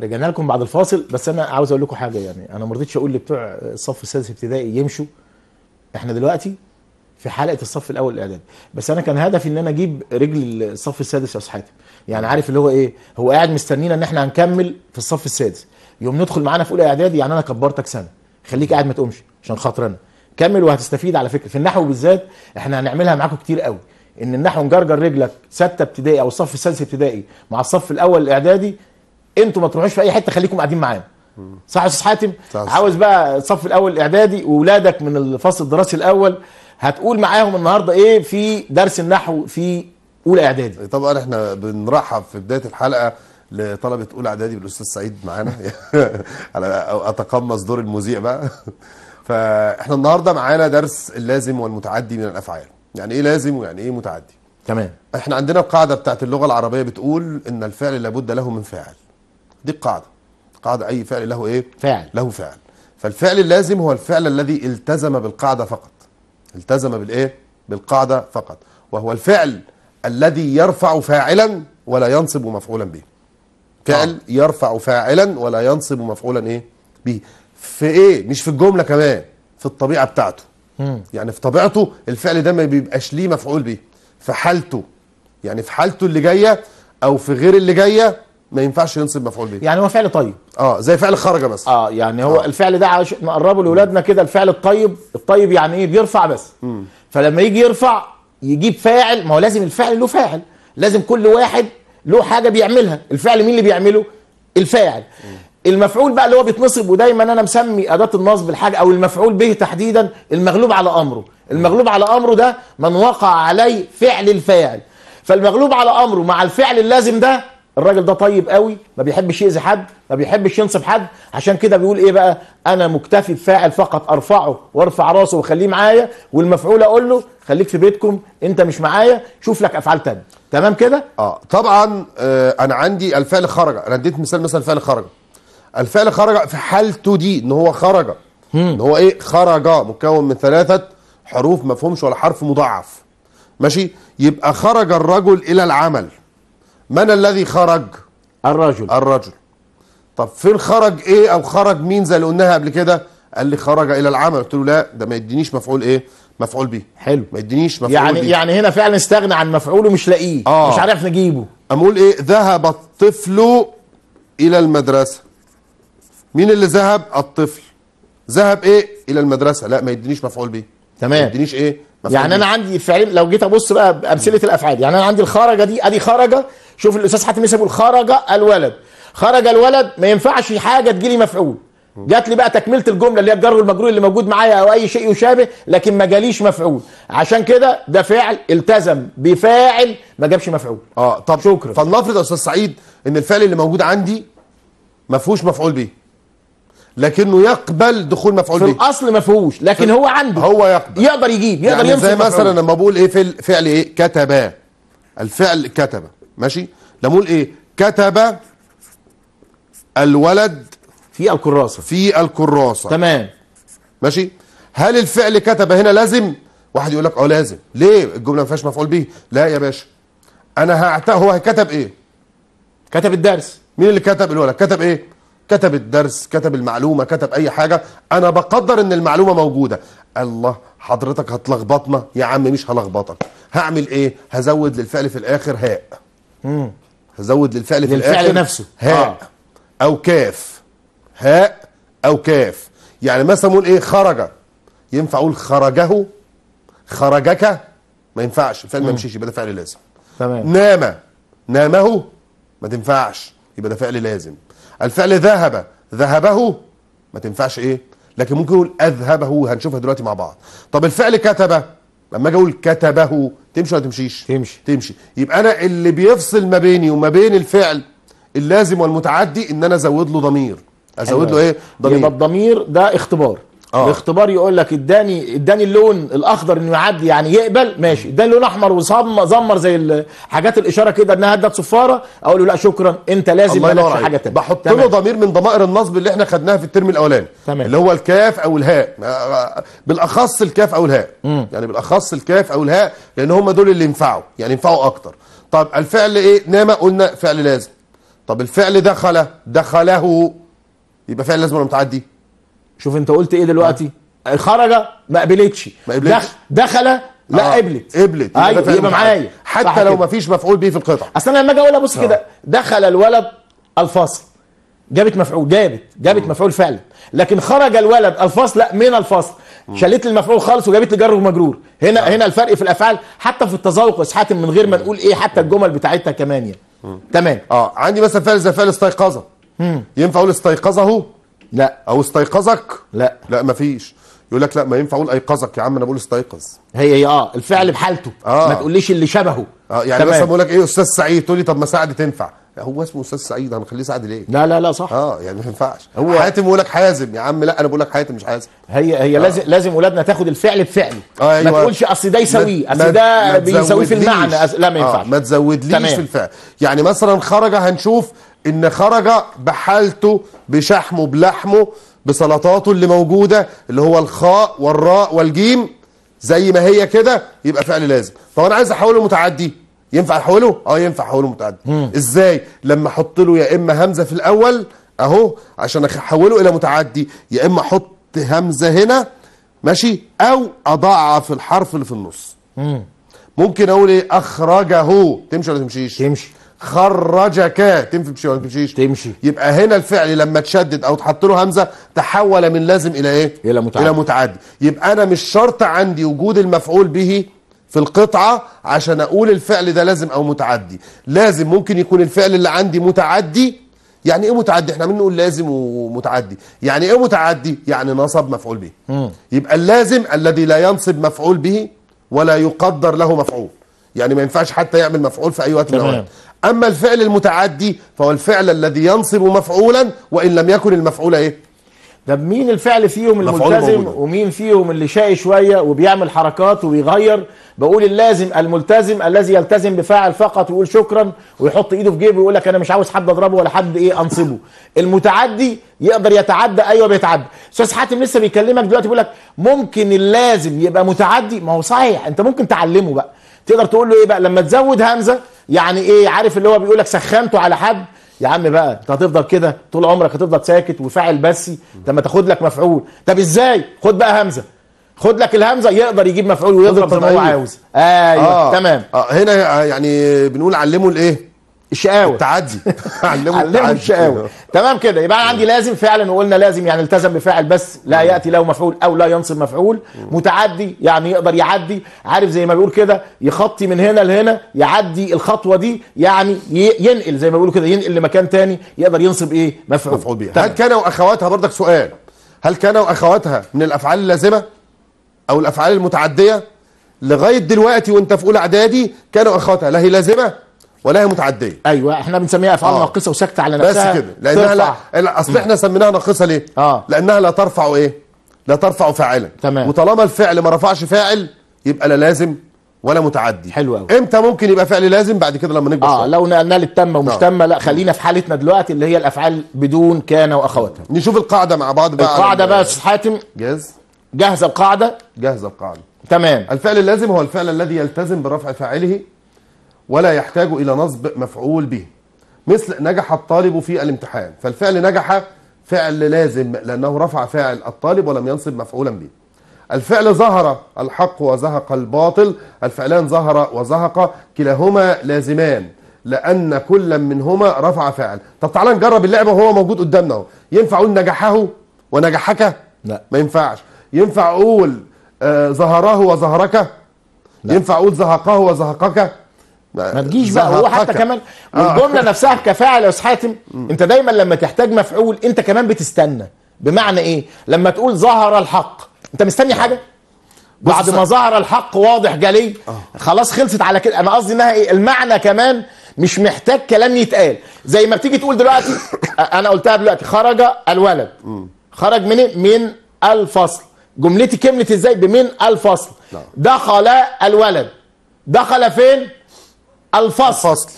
رجعنا لكم بعد الفاصل بس انا عاوز اقول لكم حاجه يعني انا ما رضيتش اقول لبتوع الصف السادس ابتدائي يمشوا احنا دلوقتي في حلقه الصف الاول الاعدادي بس انا كان هدفي ان انا اجيب رجل الصف السادس يا استاذ حاتم يعني عارف اللي هو ايه هو قاعد مستنينا ان احنا هنكمل في الصف السادس يوم ندخل معانا في اولى اعدادي يعني انا كبرتك سنه خليك قاعد ما تقومش عشان خاطر انا كمل وهتستفيد على فكره في النحو بالذات احنا هنعملها معاكم كتير قوي ان النحو نجرجر رجلك سته ابتدائي او الصف السادس ابتدائي مع الصف الاول الاعدادي انتوا ما تروحوش في اي حته خليكم قاعدين معانا صح يا استاذ حاتم عاوز بقى الصف الاول اعدادي واولادك من الفصل الدراسي الاول هتقول معاهم النهارده ايه في درس النحو في اولى اعدادي إيه، طبعا احنا بنرحب في بدايه الحلقه لطلبه اولى اعدادي بالاستاذ سعيد معانا على اتقمص دور المذيع بقى فاحنا النهارده معانا درس اللازم والمتعدي من الافعال يعني ايه لازم ويعني ايه متعدي تمام احنا عندنا القاعده بتاعت اللغه العربيه بتقول ان الفعل لابد له من فاعل دي القاعده قاعده اي فعل له ايه فعل له فعل فالفعل اللازم هو الفعل الذي التزم بالقاعده فقط التزم بالايه بالقاعده فقط وهو الفعل الذي يرفع فاعلا ولا ينصب مفعولا به فعل آه. يرفع فاعلا ولا ينصب مفعولا ايه به في ايه مش في الجمله كمان في الطبيعه بتاعته مم. يعني في طبيعته الفعل ده ما بيبقاش ليه مفعول به في حالته يعني في حالته اللي جايه او في غير اللي جايه ما ينفعش ينصب مفعول به يعني هو فعل طيب اه زي فعل خرج بس اه يعني هو آه. الفعل ده عشان نقربه لاولادنا كده الفعل الطيب الطيب يعني ايه بيرفع بس م. فلما يجي يرفع يجيب فاعل ما هو لازم الفعل له فاعل لازم كل واحد له حاجه بيعملها الفعل مين اللي بيعمله الفاعل م. المفعول بقى اللي هو بيتنصب ودايما انا مسمي اداه النصب الحاجه او المفعول به تحديدا المغلوب على امره المغلوب على امره ده من وقع عليه فعل الفاعل فالمغلوب على امره مع الفعل اللازم ده الراجل ده طيب قوي ما بيحبش يأذي حد ما بيحبش ينصب حد عشان كده بيقول ايه بقى انا مكتفي بفاعل فقط ارفعه وارفع راسه واخليه معايا والمفعول اقول له خليك في بيتكم انت مش معايا شوف لك افعال تانية تمام كده اه طبعا آه انا عندي الفعل خرج انا اديت مثال مثلا الفعل خرج الفعل خرج في حالته دي ان هو خرج ان هو ايه خرج مكون من ثلاثه حروف مفهومش ولا حرف مضاعف ماشي يبقى خرج الرجل الى العمل من الذي خرج الرجل الرجل طب فين خرج ايه او خرج مين زي اللي قلناها قبل كده قال لي خرج الى العمل قلت له لا ده ما يدينيش مفعول ايه مفعول به حلو ما يدينيش مفعول يعني بيه. يعني هنا فعلا استغنى عن مفعوله مش لاقيه آه. مش عارف نجيبه اقول ايه ذهب الطفل الى المدرسه مين اللي ذهب الطفل ذهب ايه الى المدرسه لا ما يدينيش مفعول به تمام ما يدينيش ايه يعني بيه. انا عندي فعلا لو جيت ابص بقى بامثله الافعال يعني انا عندي الخرجه دي ادي خرجه شوف الاستاذ حاتم يوسف بيقول خرج الولد خرج الولد ما ينفعش حاجه تجيلي مفعول جات لي بقى تكمله الجمله اللي هي الجر والمجرور اللي موجود معايا او اي شيء يشابه لكن ما جاليش مفعول عشان كده ده فعل التزم بفاعل ما جابش مفعول اه طب شكرا فلنفرض يا استاذ سعيد ان الفعل اللي موجود عندي ما فيهوش مفعول به لكنه يقبل دخول مفعول به في الاصل ما فيهوش لكن هو عنده هو يقبل يقدر يجيب يقدر يعني يمسك زي مثلا لما بقول ايه فعل ايه كتب الفعل كتب ماشي لامول ايه كتب الولد في الكراسة في الكراسة تمام ماشي هل الفعل كتب هنا لازم واحد يقول لك اه لازم ليه الجملة ما فيهاش مفعول به لا يا باشا انا هعت هو كتب ايه كتب الدرس مين اللي كتب الولد كتب ايه كتب الدرس كتب المعلومة كتب أي حاجة أنا بقدر إن المعلومة موجودة الله حضرتك هتلخبطنا يا عم مش هلخبطك هعمل إيه هزود للفعل في الآخر هاء هزود للفعل في للفعل الآخر نفسه هاء آه. أو كاف هاء أو كاف يعني مثلا نقول إيه خرج ينفع أقول خرجه خرجك ما ينفعش الفعل ما يمشيش يبقى ده فعل لازم تمام نام نامه ما تنفعش يبقى ده فعل لازم الفعل ذهب ذهبه ما تنفعش ايه لكن ممكن نقول اذهبه هنشوفها دلوقتي مع بعض طب الفعل كتب لما اجي اقول كتبه تمشي ولا تمشيش تمشي تمشي يبقى انا اللي بيفصل ما بيني وما بين الفعل اللازم والمتعدي ان انا ازود له ضمير ازود له ايه ضمير يبقى الضمير ده اختبار آه. الاختبار يقول لك اداني اداني اللون الاخضر انه يعدي يعني يقبل ماشي اداني لون احمر وصم زمر زي حاجات الاشاره كده انها ادت صفاره اقول له لا شكرا انت لازم ما لكش حاجه تانية بحط له ضمير من ضمائر النصب اللي احنا خدناها في الترم الاولاني اللي هو الكاف او الهاء آه، آه، بالاخص الكاف او الهاء مم. يعني بالاخص الكاف او الهاء لان هم دول اللي ينفعوا يعني ينفعوا اكتر طب الفعل ايه نام قلنا فعل لازم طب الفعل دخل دخله يبقى فعل لازم ولا متعدي شوف انت قلت ايه دلوقتي آه. خرج ما قبلتش ما قبلتش دخل لا آه. قبلت قبلت ايوه يبقى معايا حتى لو ما فيش مفعول به في القطعه اصل انا لما اجي اقول ابص آه. كده دخل الولد الفصل جابت مفعول جابت جابت مم. آه. مفعول فعلا لكن خرج الولد الفصل لا من الفصل شالت آه. شلت المفعول خالص وجابت لي جر ومجرور هنا آه. هنا الفرق في الافعال حتى في التذوق واسحات من غير ما نقول آه. ايه حتى الجمل بتاعتها كمان يعني تمام اه عندي مثلا فعل زي فعل استيقظه ينفع اقول استيقظه لا او استيقظك لا لا مفيش يقول لك لا ما ينفع اقول ايقظك يا عم انا بقول استيقظ هي هي اه الفعل بحالته آه. ما تقوليش اللي شبهه اه يعني مثلا بقول لك ايه استاذ سعيد تقول لي طب ما سعد تنفع هو اسمه استاذ سعيد هنخليه سعد ليه؟ لا لا لا صح اه يعني ما ينفعش هو حاتم بيقول لك حازم يا عم لا انا بقول لك حاتم مش حازم هي هي آه. لازم لازم ولادنا تاخد الفعل بفعله آه أيوة. ما تقولش اصل ده يساويه اصل ده بيساويه في المعنى لا ما ينفعش آه ما تزودليش في الفعل يعني مثلا خرج هنشوف ان خرج بحالته بشحمه بلحمه بسلطاته اللي موجودة اللي هو الخاء والراء والجيم زي ما هي كده يبقى فعل لازم طب انا عايز احوله متعدي ينفع احوله اه ينفع احوله متعدي مم. ازاي لما احط له يا اما همزه في الاول اهو عشان احوله الى متعدي يا اما احط همزه هنا ماشي او اضعف الحرف اللي في النص مم. ممكن اقول ايه اخرجه تمشي ولا تمشيش تمشي خرجك تمشي ولا تمشيش تمشي يبقى هنا الفعل لما تشدد او تحط له همزه تحول من لازم الى ايه الى متعدي الى متعدي يبقى انا مش شرط عندي وجود المفعول به في القطعة عشان أقول الفعل ده لازم أو متعدي لازم ممكن يكون الفعل اللي عندي متعدي يعني ايه متعدي احنا بنقول لازم ومتعدي يعني ايه متعدي يعني نصب مفعول به م. يبقى اللازم الذي لا ينصب مفعول به ولا يقدر له مفعول يعني ما ينفعش حتى يعمل مفعول في اي وقت من الاوقات أما الفعل المتعدي فهو الفعل الذي ينصب مفعولا وإن لم يكن المفعول إيه طب مين الفعل فيهم الملتزم ومين فيهم اللي شاي شويه وبيعمل حركات وبيغير بقول اللازم الملتزم الذي يلتزم بفاعل فقط ويقول شكرا ويحط ايده في جيبه ويقول لك انا مش عاوز حد اضربه ولا حد ايه انصبه المتعدي يقدر يتعدى ايوه بيتعدى استاذ حاتم لسه بيكلمك دلوقتي بيقول لك ممكن اللازم يبقى متعدي ما هو صحيح انت ممكن تعلمه بقى تقدر تقول له ايه بقى لما تزود همزه يعني ايه عارف اللي هو بيقولك سخنته على حد يا عم بقى انت هتفضل كده طول عمرك هتفضل ساكت وفاعل بسي طب ما تاخد لك مفعول طب ازاي خد بقى همزه خد لك الهمزه يقدر يجيب مفعول ويضرب زي ما هو عاوز ايوه آه. تمام آه. هنا يعني بنقول علمه الايه الشقاوه التعدي علمه علموا الشقاوه تمام كده يبقى انا عندي لازم فعلا وقلنا لازم يعني التزم بفاعل بس لا ياتي له مفعول او لا ينصب مفعول متعدي يعني يقدر يعدي عارف زي ما بيقول كده يخطي من هنا لهنا يعدي الخطوه دي يعني ينقل زي ما بيقولوا كده ينقل لمكان تاني يقدر ينصب ايه مفعول مفعول بيها هل كان واخواتها بردك سؤال هل كان واخواتها من الافعال اللازمه او الافعال المتعديه لغايه دلوقتي وانت في اولى اعدادي كانوا اخواتها لا هي لازمه ولا هي متعديه ايوه احنا بنسميها افعال آه. ناقصه وساكته على نفسها بس كده لانها لا اصل احنا سميناها ناقصه ليه؟ آه. لانها لا ترفع ايه؟ لا ترفع فاعلا تمام وطالما الفعل ما رفعش فاعل يبقى لا لازم ولا متعدي حلو قوي امتى ممكن يبقى فعل لازم بعد كده لما نكبر اه شوية. لو نقلنا للتامه آه. ومش تامه لا خلينا في حالتنا دلوقتي اللي هي الافعال بدون كان واخواتها نشوف القاعده مع بعض بقى القاعده بقى يا استاذ حاتم جاهز جاهزه القاعده جاهزه القاعده تمام الفعل اللازم هو الفعل الذي يلتزم برفع فاعله ولا يحتاج إلى نصب مفعول به مثل نجح الطالب في الامتحان فالفعل نجح فعل لازم لأنه رفع فعل الطالب ولم ينصب مفعولا به الفعل ظهر الحق وزهق الباطل الفعلان ظهر وزهق كلاهما لازمان لأن كل منهما رفع فعل طب تعالى نجرب اللعبة وهو موجود قدامنا اهو ينفع أقول نجحه ونجحك لا ما ينفعش ينفع أقول آه، ظهره وظهرك لا. ينفع أقول زهقه وزهقك ما تجيش بقى هو حتى كمان والجمله نفسها كفاعل يا استاذ حاتم انت دايما لما تحتاج مفعول انت كمان بتستنى بمعنى ايه لما تقول ظهر الحق انت مستني حاجه بعد ما ظهر الحق واضح جلي آه. خلاص خلصت على كده انا قصدي انها ايه المعنى كمان مش محتاج كلام يتقال زي ما بتيجي تقول دلوقتي انا قلتها دلوقتي خرج الولد خرج من إيه؟ من الفصل جملتي كملت ازاي بمن الفصل دخل الولد دخل فين الفصل الفصل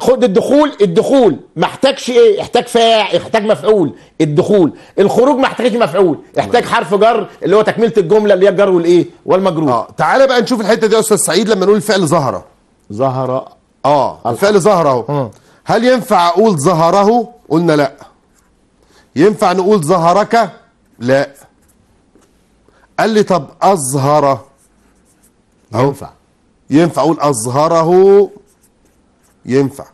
خد الدخول الدخول ما احتاجش ايه احتاج فاع احتاج مفعول الدخول الخروج ما احتاجش مفعول احتاج حرف جر اللي هو تكمله الجمله اللي هي الجر والايه والمجرور اه تعالى بقى نشوف الحته دي يا استاذ سعيد لما نقول الفعل ظهر ظهر اه الفعل ظهر اهو هل ينفع اقول ظهره قلنا لا ينفع نقول ظهرك لا قال لي طب اظهر ينفع ينفع اقول اظهره ينفع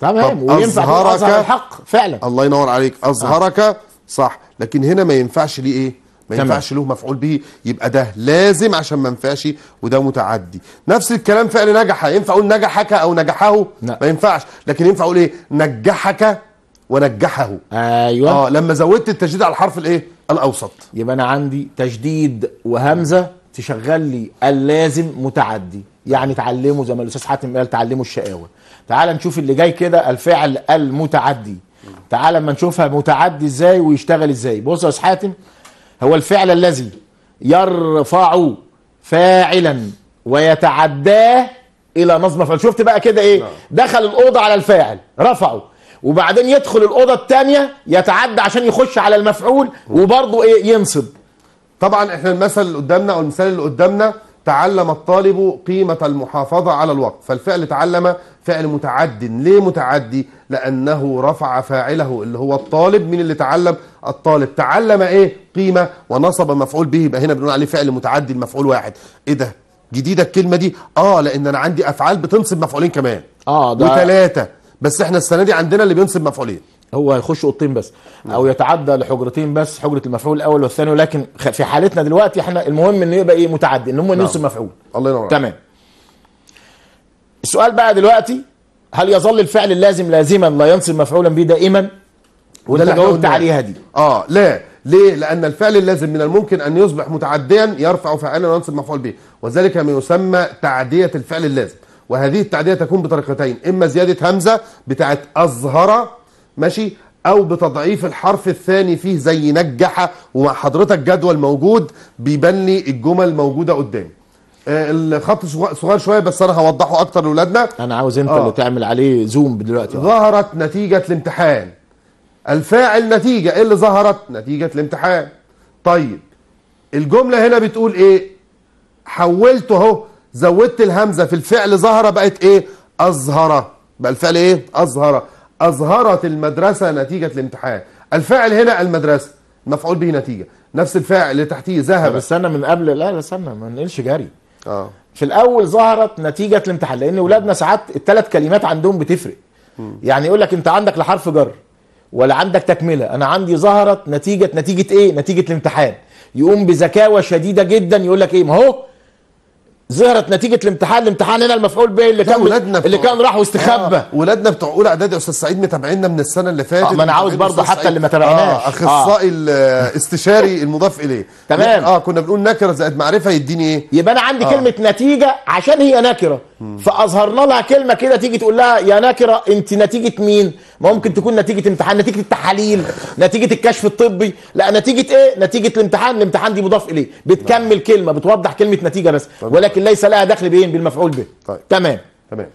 تمام وينفع اظهرك الحق فعلا الله ينور عليك آه. اظهرك آه. صح لكن هنا ما ينفعش ليه ايه ما ينفعش له مفعول به يبقى ده لازم عشان ما ينفعش وده متعدي نفس الكلام فعل نجح ينفع اقول نجحك او نجحه لا. ما ينفعش لكن ينفع اقول ايه نجحك ونجحه ايوه اه لما زودت التشديد على الحرف الايه الاوسط يبقى انا عندي تشديد وهمزه تشغل لي اللازم متعدي يعني تعلمه زي ما الاستاذ حاتم قال تعلمه الشقاوه تعال نشوف اللي جاي كده الفعل المتعدي تعال اما نشوفها متعدي ازاي ويشتغل ازاي بص يا حاتم هو الفعل الذي يرفع فاعلا ويتعداه الى نصب مفعول شفت بقى كده ايه نعم. دخل الاوضه على الفاعل رفعه وبعدين يدخل الاوضه الثانيه يتعدى عشان يخش على المفعول وبرضه ايه ينصب طبعا احنا المثل اللي قدامنا او المثال اللي قدامنا تعلم الطالب قيمة المحافظة على الوقت فالفعل تعلم فعل متعد ليه متعدي لأنه رفع فاعله اللي هو الطالب من اللي تعلم الطالب تعلم ايه قيمة ونصب مفعول به يبقى هنا بنقول عليه فعل متعدي المفعول واحد ايه ده جديدة الكلمة دي اه لأن أنا عندي أفعال بتنصب مفعولين كمان اه ده وثلاثة بس احنا السنة دي عندنا اللي بينصب مفعولين هو هيخش اوضتين بس او يتعدى لحجرتين بس حجره المفعول الاول والثاني ولكن في حالتنا دلوقتي احنا المهم انه يبقى ايه متعدي ان هم نعم. نفس المفعول الله ينور تمام السؤال بقى دلوقتي هل يظل الفعل اللازم لازما لا ينصب مفعولا به دائما وده اللي جاوبت عليها دي اه لا ليه؟ لأن الفعل اللازم من الممكن أن يصبح متعديا يرفع فاعلا وينصب مفعول به، وذلك ما يسمى تعدية الفعل اللازم، وهذه التعدية تكون بطريقتين، إما زيادة همزة بتاعت أظهر ماشي او بتضعيف الحرف الثاني فيه زي نجح ومع حضرتك جدول موجود بيبان لي الجمل موجوده قدامي آه، الخط صغير شويه بس انا هوضحه اكتر لاولادنا انا عاوز انت آه. اللي تعمل عليه زوم دلوقتي ظهرت نتيجه الامتحان الفاعل نتيجه ايه اللي ظهرت نتيجه الامتحان طيب الجمله هنا بتقول ايه حولت اهو زودت الهمزه في الفعل ظهر بقت ايه اظهر بقى الفعل ايه اظهر أظهرت المدرسة نتيجة الامتحان الفاعل هنا المدرسة مفعول به نتيجة نفس الفاعل اللي تحتيه ذهب بس استنى من قبل لا لا استنى ما نقلش جري اه في الاول ظهرت نتيجه الامتحان لان اولادنا ساعات الثلاث كلمات عندهم بتفرق م. يعني يقول لك انت عندك لا حرف جر ولا عندك تكمله انا عندي ظهرت نتيجه نتيجه ايه نتيجه الامتحان يقوم بذكاوه شديده جدا يقول لك ايه ما هو ظهرت نتيجه الامتحان الامتحان هنا المفعول به اللي كان ولادنا اللي كان راح واستخبى آه ولادنا بتوع اولى اعدادي يا استاذ سعيد متابعينا من السنه اللي فاتت آه ما انا عاوز برضه حتى اللي ما تابعناش آه اخصائي آه الاستشاري المضاف اليه تمام اه كنا بنقول نكره زائد معرفه يديني ايه يبقى انا عندي آه كلمه نتيجه عشان هي نكره فاظهرنا لها كلمه كده تيجي تقول لها يا ناكره انت نتيجه مين ممكن تكون نتيجه امتحان نتيجه التحاليل نتيجه الكشف الطبي لا نتيجه ايه نتيجه الامتحان الامتحان دي مضاف اليه بتكمل كلمه بتوضح كلمه نتيجه بس ولكن ليس لها دخل بايه بالمفعول به طيب. تمام تمام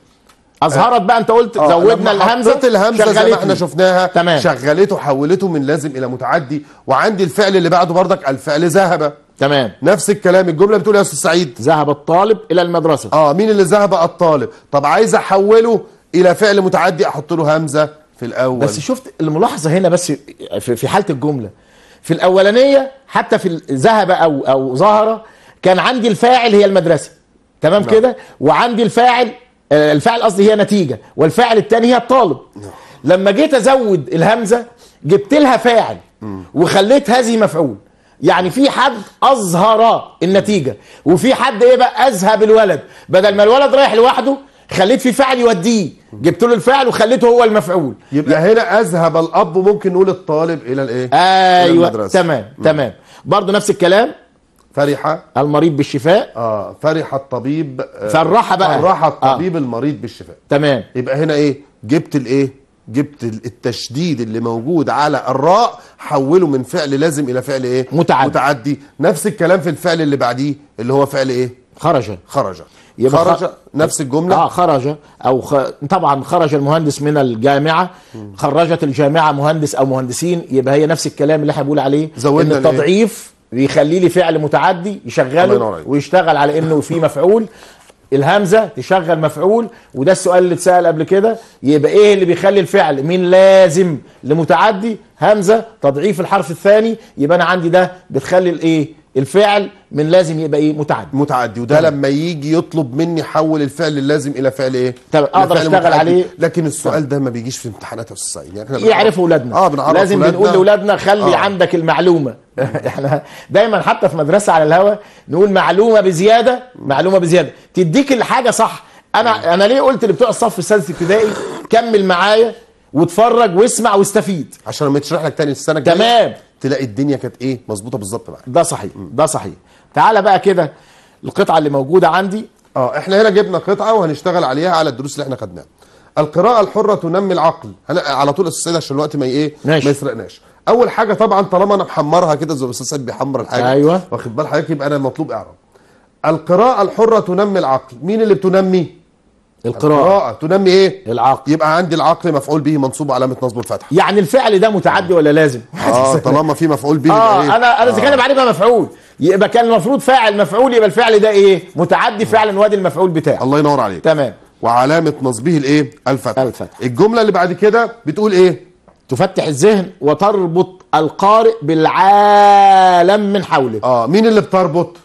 اظهرت بقى انت قلت آه، زودنا الهمزه الهمزه زي ما احنا شفناها تمام. شغلته حولته من لازم الى متعدي وعندي الفعل اللي بعده بردك الفعل ذهب تمام نفس الكلام الجمله بتقول يا استاذ سعيد ذهب الطالب الى المدرسه اه مين اللي ذهب الطالب طب عايز احوله الى فعل متعدي احط له همزه في الاول بس شفت الملاحظه هنا بس في حاله الجمله في الاولانيه حتى في ذهب او او ظهر كان عندي الفاعل هي المدرسه تمام نعم. كده وعندي الفاعل آه، الفاعل قصدي هي نتيجه والفاعل الثاني هي الطالب نعم. لما جيت ازود الهمزه جبت لها فاعل وخليت هذه مفعول يعني في حد اظهر النتيجه وفي حد ايه بقى اذهب الولد بدل ما الولد رايح لوحده خليت في فعل يوديه جبت له الفعل وخليته هو المفعول يبقى يعني هنا اذهب الاب ممكن نقول الطالب الى الايه ايوه إلى تمام م. تمام برضه نفس الكلام فرح المريض بالشفاء اه فرح الطبيب آه فرح بقى فرح آه. الطبيب آه. المريض بالشفاء تمام يبقى هنا ايه جبت الايه جبت التشديد اللي موجود على الراء حوله من فعل لازم الى فعل ايه متعدي متعدي نفس الكلام في الفعل اللي بعديه اللي هو فعل ايه خرج خرج يبقى خرج خ... نفس الجمله اه خرج او خ... طبعا خرج المهندس من الجامعه م. خرجت الجامعه مهندس او مهندسين يبقى هي نفس الكلام اللي احنا بنقول عليه زودنا ان التضعيف إيه؟ بيخلي لي فعل متعدي يشغله ويشتغل على انه في مفعول الهمزه تشغل مفعول وده السؤال اللي اتسال قبل كده يبقى ايه اللي بيخلي الفعل من لازم لمتعدي همزه تضعيف الحرف الثاني يبقى انا عندي ده بتخلي الايه الفعل من لازم يبقى ايه متعدي متعدي وده طبعا. لما يجي يطلب مني حول الفعل اللازم الى فعل ايه طب اقدر اشتغل متعدي. عليه لكن السؤال ده ما بيجيش في امتحانات يا استاذ يعني احنا يعرفوا اولادنا اه بنعرف لازم أولادنا. بنقول لاولادنا خلي آه. عندك المعلومه احنا دايما حتى في مدرسه على الهوا نقول معلومه بزياده معلومه بزياده تديك الحاجه صح انا انا ليه قلت لبتوع الصف السادس ابتدائي كمل معايا واتفرج واسمع واستفيد عشان لما يتشرح لك تاني السنه الجايه تمام تلاقي الدنيا كانت ايه مظبوطه بالظبط معاك ده صحيح ده صحيح تعالى بقى كده القطعه اللي موجوده عندي اه احنا هنا جبنا قطعه وهنشتغل عليها على الدروس اللي احنا خدناها القراءه الحره تنمي العقل انا على طول استاذ عشان الوقت ما ايه ناشي. ما يسرقناش اول حاجه طبعا طالما انا محمرها كده زي الاستاذ سيد بيحمر الحاجه ايوه واخد بال حضرتك يبقى انا مطلوب اعرف القراءه الحره تنمي العقل مين اللي بتنمي القراءة. القراءة تنمي ايه؟ العقل يبقى عندي العقل مفعول به منصوب علامة نصبه الفتحة يعني الفعل ده متعدي آه. ولا لازم؟ اه طالما في مفعول به اه إيه؟ انا انا اذا آه. كان بقى مفعول يبقى كان المفروض فاعل مفعول يبقى الفعل ده ايه؟ متعدي آه. فعلا وادي المفعول بتاعه الله ينور عليك تمام وعلامة نصبه الايه؟ الفتح الفتح الجملة اللي بعد كده بتقول ايه؟ تفتح الذهن وتربط القارئ بالعالم من حوله اه مين اللي بتربط؟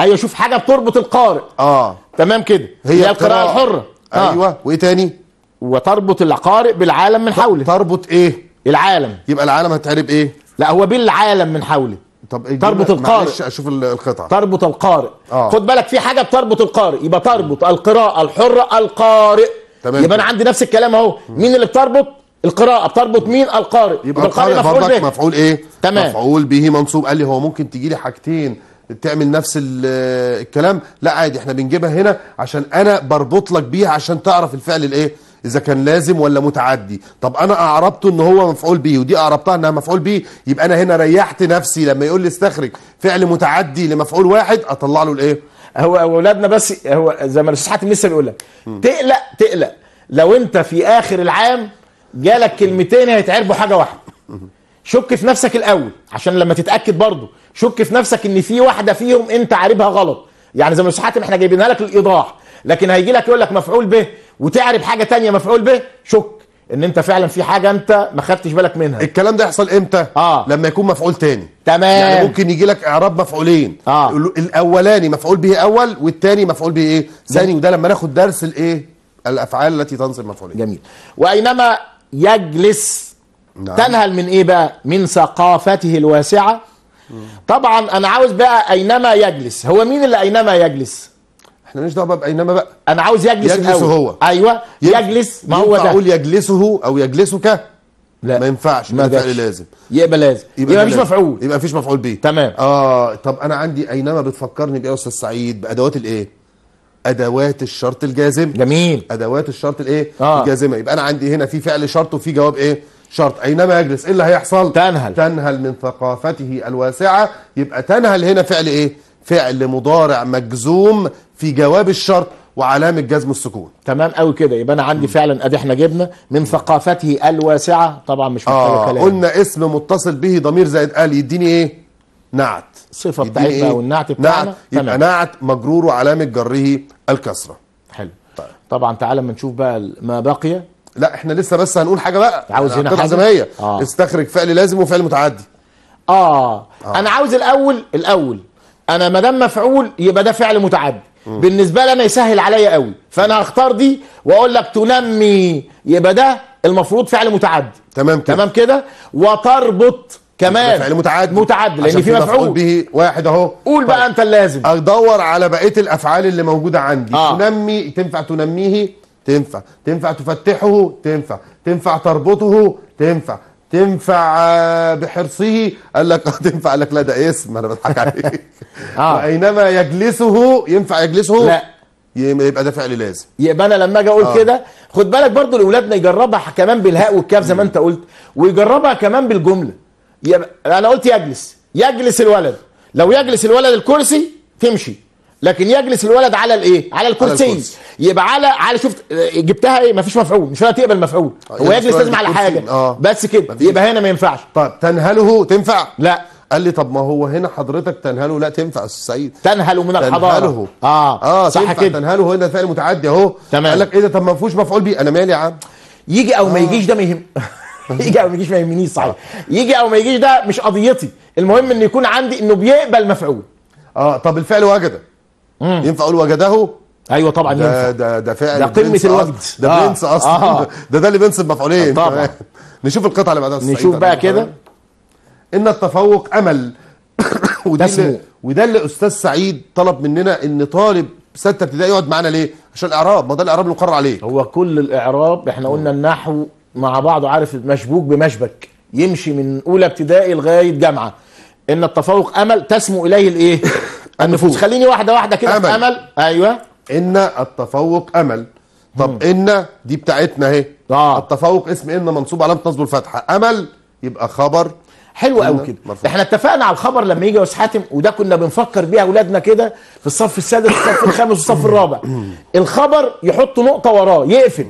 ايوه شوف حاجه بتربط القارئ اه تمام كده هي القراءه الحره آه. ايوه وايه تاني وتربط القارئ بالعالم من حوله تربط ايه العالم يبقى العالم هتعرب ايه لا هو بالعالم من حوله طب إيه تربط القارئ معلش اشوف القطعه تربط القارئ آه. خد بالك في حاجه بتربط القارئ يبقى تربط القراءه الحره القارئ تمام يبقى انا عندي نفس الكلام اهو مين اللي بتربط القراءة بتربط مين القارئ يبقى, القارئ مفعول به مفعول ايه تمام مفعول به منصوب قال لي هو ممكن تجي لي حاجتين تعمل نفس الكلام لا عادي احنا بنجيبها هنا عشان انا بربط لك بيها عشان تعرف الفعل الايه اذا كان لازم ولا متعدي طب انا اعربته ان هو مفعول به ودي اعربتها انها مفعول به يبقى انا هنا ريحت نفسي لما يقول لي استخرج فعل متعدي لمفعول واحد اطلع له الايه هو اولادنا بس هو زي ما الاستاذ حاتم لسه بيقول لك تقلق تقلق لو انت في اخر العام جالك كلمتين هيتعربوا حاجه واحده شك في نفسك الاول عشان لما تتاكد برضه شك في نفسك ان في واحده فيهم انت عاربها غلط يعني زي ما حاتم احنا جايبينها لك الايضاح لكن هيجي لك يقول لك مفعول به وتعرب حاجه تانية مفعول به شك ان انت فعلا في حاجه انت ما خدتش بالك منها الكلام ده يحصل امتى اه لما يكون مفعول تاني تمام يعني ممكن يجي لك اعراب مفعولين آه. الاولاني مفعول به اول والتاني مفعول به ايه ثاني وده لما ناخد درس الايه الافعال التي تنصب مفعولين جميل واينما يجلس نعم. تنهل من ايه بقى من ثقافته الواسعة طبعا انا عاوز بقى اينما يجلس هو مين اللي اينما يجلس احنا مالناش دعوه باينما بقى انا عاوز يجلس يجلس هو ايوه يجلس ما هو ده اقول يجلسه او يجلسك لا ما ينفعش ما الفعل لازم يبقى لازم يبقى, يبقى مفيش مفعول يبقى مفيش مفعول به تمام اه طب انا عندي اينما بتفكرني بايه يا استاذ سعيد بادوات الايه ادوات الشرط الجازم جميل ادوات الشرط الايه آه. الجازمه يبقى انا عندي هنا في فعل شرط وفي جواب ايه شرط اينما يجلس ايه اللي هيحصل تنهل تنهل من ثقافته الواسعه يبقى تنهل هنا فعل ايه فعل مضارع مجزوم في جواب الشرط وعلامة جزم السكون تمام قوي كده يبقى انا عندي م. فعلا ادي احنا جبنا من ثقافته الواسعه طبعا مش محتاجه آه كلام قلنا اسم متصل به ضمير زائد ال يديني ايه نعت صفه بتاعتنا إيه؟ والنعت بتاعنا نعت يبقى تمام. نعت مجرور وعلامه جره الكسره حلو طيب. طبعا تعالى ما نشوف بقى ما بقي لا احنا لسه بس هنقول حاجه بقى عاوز هنا حاجه آه. استخرج فعل لازم وفعل متعدي آه. اه انا عاوز الاول الاول انا ما دام مفعول يبقى ده فعل متعدي بالنسبه لي انا يسهل عليا قوي فانا هختار دي واقول لك تنمي يبقى ده المفروض فعل متعدي تمام كده تمام كده وتربط كمان فعل متعدي متعدي لان في مفعول به واحد اهو قول بقى طيب. انت اللازم ادور على بقيه الافعال اللي موجوده عندي آه. تنمي تنفع تنميه تنفع تنفع تفتحه تنفع تنفع تربطه تنفع تنفع بحرصه قال لك اه تنفع قال لك لا ده اسم انا بضحك عليك آه. واينما يجلسه ينفع يجلسه لا يبقى ده فعل لازم يبقى انا لما اجي اقول آه. كده خد بالك برضو لاولادنا يجربها كمان بالهاء والكاف زي ما انت قلت ويجربها كمان بالجمله يبقى انا قلت يجلس يجلس الولد لو يجلس الولد الكرسي تمشي لكن يجلس الولد على الايه على الكرسي على يبقى على على شفت جبتها ايه مفيش مفعول مش تقبل مفعول آه، هو يجلس لازم على حاجه آه. بس كده يبقى هنا ما ينفعش طب تنهله تنفع لا قال لي طب ما هو هنا حضرتك تنهله لا تنفع يا استاذ سيد تنهله من الحضاره تنهله اه اه صح كده تنهله هنا فعل متعدي اهو قال لك ايه ده طب ما فيهوش مفعول بيه انا مالي يا عم يجي او آه. ما يجيش ده ما يهم يجي او ما يجيش ما يهمنيش صحيح يجي او ما يجيش ده مش قضيتي المهم ان يكون عندي انه بيقبل مفعول اه طب الفعل وجده مم. ينفع اقول وجده ايوه طبعا ده ينفع ده ده فعل ده قمه الوجد ده آه. برنس اصلا آه. ده ده اللي بينصب مفعولين طبعا نشوف القطعه اللي بعدها نشوف بقى كده ان التفوق امل وده اللي وده اللي استاذ سعيد طلب مننا ان طالب سته ابتدائي يقعد معانا ليه؟ عشان الاعراب ما ده الاعراب اللي مقرر عليه هو كل الاعراب احنا قلنا النحو مع بعضه عارف مشبوك بمشبك يمشي من اولى ابتدائي لغايه جامعه ان التفوق امل تسمو اليه الايه؟ النفوذ خليني واحده واحده كده أمل. امل ايوه ان التفوق امل طب مم. ان دي بتاعتنا اهي آه. التفوق اسم ان منصوب علامه نصب الفتحه امل يبقى خبر حلو قوي كده مرفوض. احنا اتفقنا على الخبر لما يجي يا حاتم وده كنا بنفكر بيها اولادنا كده في الصف السادس والصف الخامس والصف الرابع الخبر يحط نقطه وراه يقفل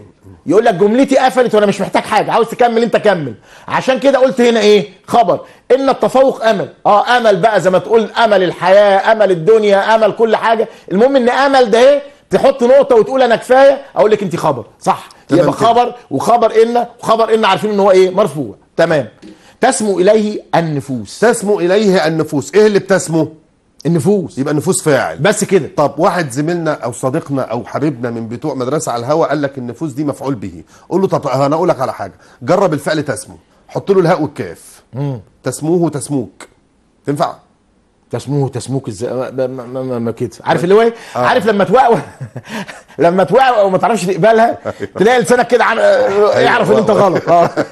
يقول لك جملتي قفلت وانا مش محتاج حاجه عاوز تكمل انت كمل عشان كده قلت هنا ايه خبر ان التفوق امل اه امل بقى زي ما تقول امل الحياه امل الدنيا امل كل حاجه المهم ان امل ده ايه تحط نقطه وتقول انا كفايه اقول لك انت خبر صح يبقى خبر وخبر ان وخبر ان عارفين ان هو ايه مرفوع تمام تسمو اليه النفوس تسمو اليه النفوس ايه اللي بتسمو النفوس يبقى النفوس فاعل بس كده طب واحد زميلنا او صديقنا او حبيبنا من بتوع مدرسه على الهوا قال لك النفوس دي مفعول به قول له طب انا اقول لك على حاجه جرب الفعل تسمو حط له الهاء والكاف مم. تسموه وتسموك تنفع تسموه تسموك ازاي ما, ما, ما, ما كده عارف اللي هو ايه آه. عارف لما توقع لما توقع وما تعرفش تقبلها أيوه. تلاقي لسانك كده عم... أيوه. يعرف ان انت أيوه. غلط آه.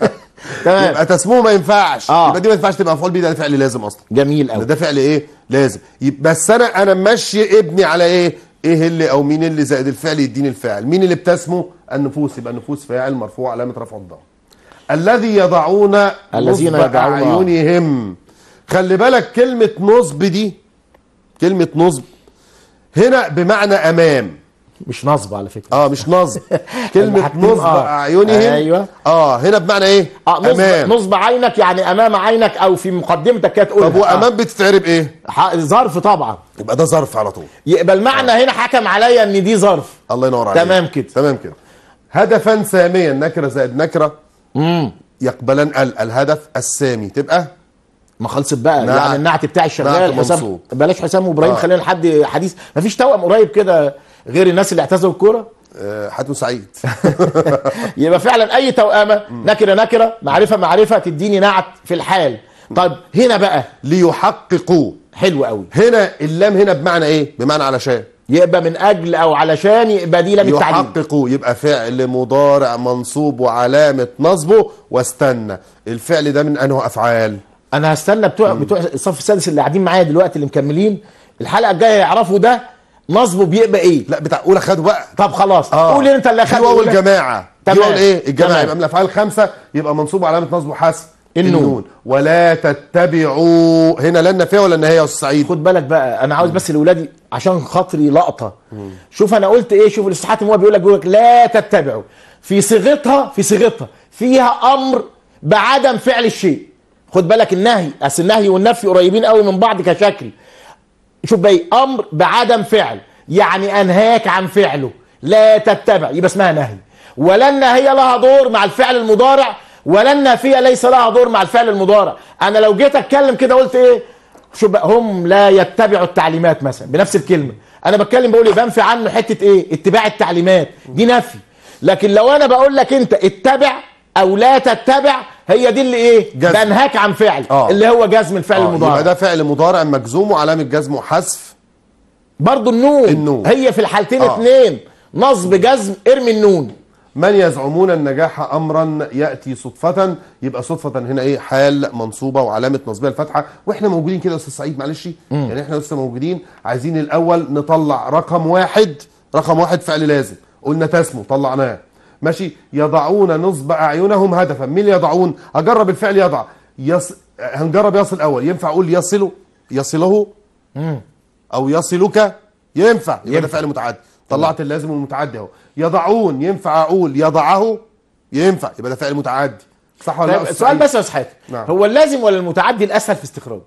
تمام يبقى تسموه ما ينفعش آه. يبقى دي ما ينفعش تبقى مفعول بيه ده فعل لازم اصلا جميل قوي ده فعل ايه لازم بس انا انا ماشي ابني على ايه ايه اللي او مين اللي زائد الفعل يديني الفاعل مين اللي بتسمه النفوس يبقى النفوس فاعل مرفوع علامه رفع الضم الذي يضعون الذين يضعون عيونهم خلي بالك كلمه نصب دي كلمه نصب هنا بمعنى امام مش نصب على فكره اه مش نصب كلمه نصب آه. عيونهم ايوه اه هنا بمعنى ايه آه نصب امام نصب عينك يعني امام عينك او في مقدمتك كده تقول طب وامام آه. بتتعرب ايه ظرف طبعا يبقى ده ظرف على طول يبقى المعنى آه. هنا حكم عليا ان دي ظرف الله ينور عليك تمام كده تمام كده هدفا ساميا نكره زائد نكره امم يقبلان الهدف السامي تبقى ما خلصت بقى نعم. يعني النعت بتاع الشغال حسام بلاش حسام وابراهيم آه. خلينا لحد حديث مفيش توأم قريب كده غير الناس اللي اعتزلوا الكوره آه، حاتم سعيد يبقى فعلا اي توامه نكره نكره معرفه معرفه تديني نعت في الحال طب هنا بقى ليحققوا حلو قوي هنا اللام هنا بمعنى ايه بمعنى علشان يبقى من اجل او علشان يبقى دي لام التعليم يحققوا يبقى فعل مضارع منصوب وعلامه نصبه واستنى الفعل ده من انه افعال انا هستنى بتوع بتوع الصف السادس اللي قاعدين معايا دلوقتي اللي مكملين الحلقه الجايه يعرفوا ده نصبه بيبقى ايه لا بتاع قول اخده بقى طب خلاص آه. قول انت اللي اخدوا اول جماعه تمام ايه الجماعه يبقى من الافعال الخمسه يبقى منصوب علامه نصبه حذف النون. النون ولا تتبعوا هنا لا النافيه ولا النهايه يا استاذ سعيد خد بالك بقى انا عاوز بس لاولادي عشان خاطري لقطه شوف انا قلت ايه شوف الاستاذ حاتم هو بيقول لك بيقول لك لا تتبعوا في صيغتها في صيغتها فيها امر بعدم فعل الشيء خد بالك النهي اصل النهي والنفي قريبين قوي من بعض كشكل شوف بقى امر بعدم فعل يعني انهاك عن فعله لا تتبع يبقى اسمها نهي ولا النهي لها دور مع الفعل المضارع ولا النافيه ليس لها دور مع الفعل المضارع انا لو جيت اتكلم كده قلت ايه شوف بقى هم لا يتبعوا التعليمات مثلا بنفس الكلمه انا بتكلم بقول ايه بنفي عنه حته ايه اتباع التعليمات دي نفي لكن لو انا بقول لك انت اتبع او لا تتبع هي دي اللي ايه جزم. بنهاك عن فعل آه. اللي هو جزم الفعل آه. المضارع يبقى ده فعل مضارع مجزوم وعلامه جزمه حذف برضه النون. النون هي في الحالتين آه. اثنين نصب جزم ارمي النون من يزعمون النجاح امرا ياتي صدفه يبقى صدفه هنا ايه حال منصوبه وعلامه نصبها الفتحه واحنا موجودين كده يا استاذ سعيد معلش يعني احنا لسه موجودين عايزين الاول نطلع رقم واحد رقم واحد فعل لازم قلنا تسمو طلعناه ماشي يضعون نصب اعينهم هدفا مين يضعون اجرب الفعل يضع يص... هنجرب يصل اول ينفع اقول يصل يصله او يصلك ينفع يبقى ده فعل متعدي طلعت اللازم والمتعدي اهو يضعون ينفع اقول يضعه ينفع يبقى ده فعل متعدي صح ولا لا طيب، السؤال بس يا استاذ نعم. هو اللازم ولا المتعدي الاسهل في استخراجه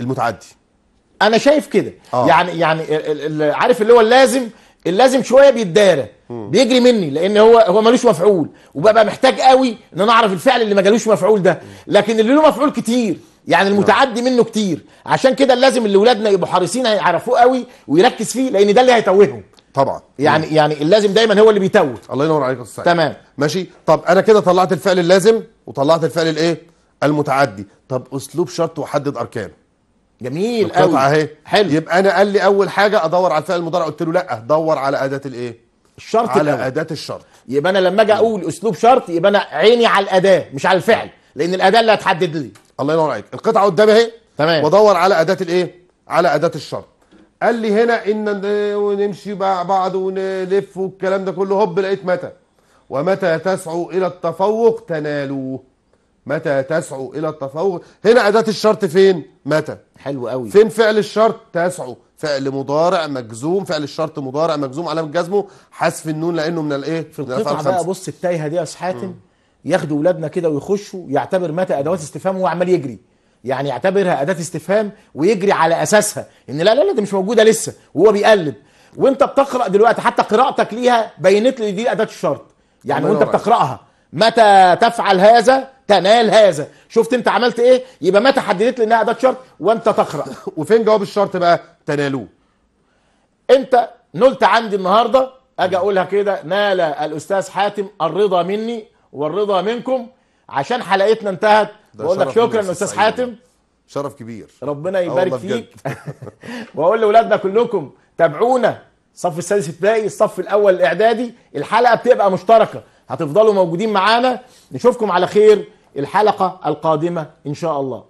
المتعدي انا شايف كده آه. يعني يعني عارف اللي هو اللازم اللازم شويه بيتدارى بيجري مني لان هو هو ملوش مفعول وببقى محتاج قوي ان انا اعرف الفعل اللي ما جالوش مفعول ده لكن اللي له مفعول كتير يعني المتعدي منه كتير عشان كده لازم اللي ولادنا يبقوا حريصين هيعرفوه قوي ويركز فيه لان ده اللي هيتوههم طبعا يعني مم. يعني اللازم دايما هو اللي بيتوه الله ينور عليك يا تمام ماشي طب انا كده طلعت الفعل اللازم وطلعت الفعل الايه المتعدي طب اسلوب شرط وحدد اركانه جميل قوي اهي حلو يبقى انا قال لي اول حاجه ادور على الفعل المضارع قلت له لا دور على اداه الايه الشرط على الأول. اداه الشرط يبقى انا لما اجي اقول اسلوب شرط يبقى انا عيني على الاداه مش على الفعل لان الاداه اللي هتحدد لي الله ينور عليك القطعه قدامي اهي تمام وادور على اداه الايه على اداه الشرط قال لي هنا ان ونمشي مع بعض ونلف والكلام ده كله هوب لقيت متى ومتى تسعوا الى التفوق تنالوه متى تسعوا الى التفوق هنا اداه الشرط فين متى حلو قوي فين فعل الشرط تسعوا فعل مضارع مجزوم فعل الشرط مضارع مجزوم علامه جزمه حذف النون لانه من الايه في القطعه بقى بص التايهه دي يا حاتم ياخدوا اولادنا كده ويخشوا يعتبر متى ادوات استفهام وهو عمال يجري يعني يعتبرها اداه استفهام ويجري على اساسها ان لا لا لا دي مش موجوده لسه وهو بيقلب وانت بتقرا دلوقتي حتى قراءتك ليها بينت لي دي اداه الشرط يعني وانت بتقراها متى تفعل هذا تنال هذا شفت انت عملت ايه يبقى متى حددت لي انها اداه شرط وانت تقرا وفين جواب الشرط بقى تنالوه انت نلت عندي النهارده اجي اقولها كده نال الاستاذ حاتم الرضا مني والرضا منكم عشان حلقتنا انتهت بقول لك شكرا استاذ حاتم شرف كبير ربنا آه، يبارك فيك واقول لاولادنا كلكم تابعونا صف السادس ابتدائي الصف الاول الاعدادي الحلقه بتبقى مشتركه هتفضلوا موجودين معانا نشوفكم على خير الحلقه القادمه ان شاء الله